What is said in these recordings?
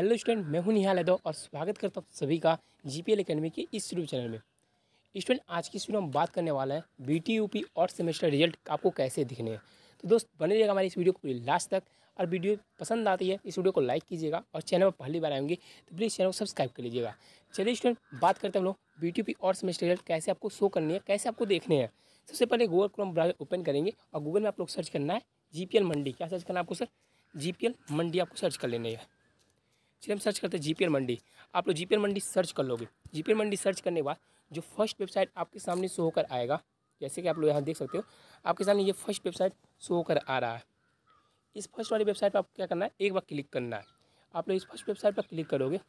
hello student मैं हूं निहाल यादव और स्वागत करता हूँ सभी का जी पी एल अकेडमी के इस यूट्यूब चैनल में स्टूडेंट आज की वीडियो में बात करने वाला है बी टी यू पी और सेमेस्टर रिजल्ट आपको कैसे दिखने हैं तो दोस्त बने रहिएगा हमारी इस वीडियो को पूरी लास्ट तक और वीडियो पसंद आती है इस वीडियो को लाइक कीजिएगा और चैनल पर पहली बार आएंगे तो प्लीज़ चैनल को सब्सक्राइब कर लीजिएगा चलिए स्टूडेंट बात करते हैं हम लोग बी टी यू पी और सेमेस्टर रिजल्ट कैसे आपको शो करनी है कैसे आपको देखने हैं सबसे पहले गूगल क्रोम ब्राउजर ओपन करेंगे और गूगल में आप लोग सर्च करना है जी पी एल मंडी क्या सर्च करना है आपको sir G P L Mandi आपको सर्च कर लेना है फिर हम सर्च करते हैं जी मंडी आप लोग जी मंडी सर्च कर लोगे जी मंडी सर्च करने के बाद जो फर्स्ट वेबसाइट आपके सामने शो होकर आएगा जैसे कि आप लोग यहाँ देख सकते हो आपके सामने ये फर्स्ट वेबसाइट शो होकर आ रहा है इस फर्स्ट वाली वेबसाइट पर आपको क्या करना है एक बार क्लिक करना है आप लोग इस फर्स्ट वेबसाइट पर क्लिक करोगे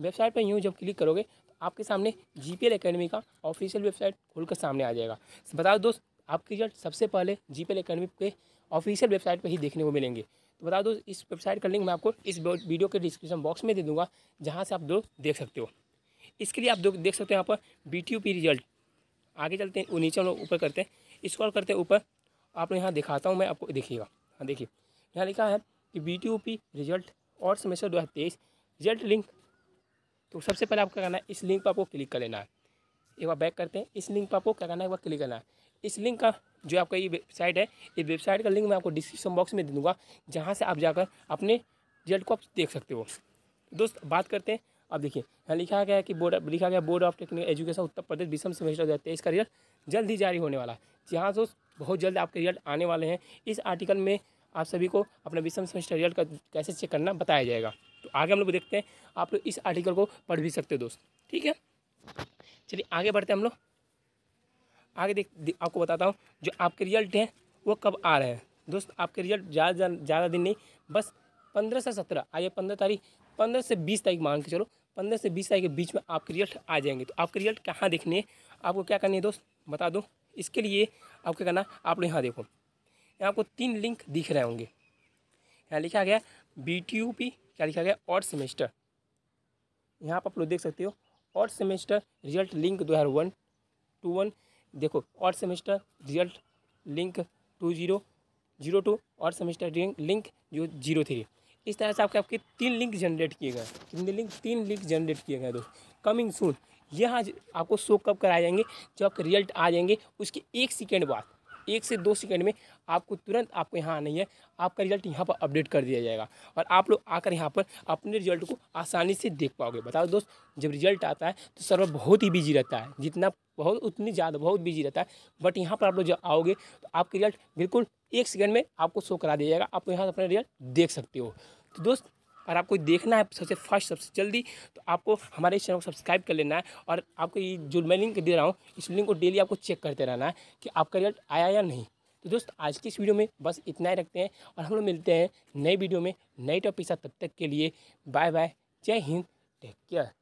वेबसाइट पर यूँ जब क्लिक करोगे तो आपके सामने जी पी एल अकेडमी का ऑफिशियल वेबसाइट खुलकर सामने आ जाएगा बता दोस्त आपके रिजल्ट सबसे पहले जी पेल के ऑफिशियल वेबसाइट पर ही देखने को मिलेंगे तो बता दो इस वेबसाइट का लिंक मैं आपको इस वीडियो के डिस्क्रिप्शन बॉक्स में दे दूँगा जहाँ से आप दो देख सकते हो इसके लिए आप दो देख सकते हो यहाँ पर बी रिजल्ट आगे चलते हैं वो नीचे लोग ऊपर करते हैं स्क्रॉल करते हैं ऊपर आप लोग यहाँ दिखाता हूँ मैं आपको देखिएगा हाँ देखिए यहाँ लिखा है कि बी टी रिजल्ट और सेमेस्टर दो रिजल्ट लिंक तो सबसे पहले आपको क्या करना है इस लिंक पर आपको क्लिक कर लेना है एक बार बैक करते हैं इस लिंक पर आपको क्या करना है एक बार क्लिक करना है इस लिंक का जो आपका ये वेबसाइट है इस वेबसाइट का लिंक मैं आपको डिस्क्रिप्शन बॉक्स में दे दूँगा जहाँ से आप जाकर अपने रिजल्ट को आप देख सकते हो दोस्त बात करते हैं अब देखिए यहाँ लिखा गया है कि बोर्ड लिखा गया board of technical education Uttar Pradesh विषम सेमेस्टर दो हज़ार इसका रिजल्ट जल्द ही जारी होने वाला है जहाँ दोस्त बहुत जल्द आपके रिजल्ट आने वाले हैं इस आर्टिकल में आप सभी को अपना विषम सेमेस्टर रिजल्ट का कैसे चेक करना बताया जाएगा तो आगे हम लोग देखते हैं आप लोग इस आर्टिकल को पढ़ भी सकते हो दोस्त ठीक है चलिए आगे बढ़ते हैं हम लोग आगे देख, आपको बताता हूँ जो आपके रिजल्ट हैं वो कब आ रहे हैं दोस्त आपके रिजल्ट ज़्यादा ज़्यादा दिन नहीं बस पंद्रह से सत्रह आइए पंद्रह तारीख पंद्रह से बीस तारीख मान के चलो पंद्रह से बीस तारीख के बीच में आपके रिजल्ट आ जाएंगे तो आपके रिजल्ट कहाँ देखने आपको क्या करनी है दोस्त बता दो इसके लिए आपको क्या करना आप लोग यहाँ देखो यहाँ आपको तीन लिंक दिख रहे होंगे यहाँ लिखा गया बी टी यू पी क्या लिखा गया और सेमेस्टर यहाँ आप लोग देख सकते हो और सेमेस्टर रिजल्ट लिंक दो हज़ार वन टू वन देखो और semester result link two zero zero two और सेमेस्टर लिंक जो जीरो थ्री इस तरह से आपके आपके तीन लिंक जनरेट किए गए कितने लिंक तीन लिंक जनरेट किए गए दोस्त कमिंग सून यहाँ आपको शो कब कराए जाएंगे जब आपके रिजल्ट आ जाएंगे उसके एक सेकेंड बाद एक से दो सेकेंड में आपको तुरंत आपको यहाँ आना है आपका रिजल्ट यहाँ पर अपडेट कर दिया जाएगा और आप लोग आकर यहाँ पर अपने रिजल्ट को आसानी से देख पाओगे बताओ दोस्त जब रिजल्ट आता है तो सर्वर बहुत ही बिजी रहता है जितना बहुत उतनी ज़्यादा बहुत बिजी रहता है बट यहाँ पर आप लोग जब आओगे तो आपके रिजल्ट बिल्कुल एक सेकेंड में आपको शो करा दिया जाएगा आप यहाँ अपना रिजल्ट देख सकते हो तो दोस्त और आपको देखना है सबसे फर्स्ट सबसे जल्दी तो आपको हमारे चैनल को सब्सक्राइब कर लेना है और आपको ये जो मैं लिंक दे रहा हूँ इस लिंक को डेली आपको चेक करते रहना है कि आपका रिजल्ट आया या नहीं तो दोस्त आज की इस वीडियो में बस इतना ही रखते हैं और हम लोग मिलते हैं नए वीडियो में नए टॉपिक साथ तब तक के लिए बाय बाय जय हिंद टेक केयर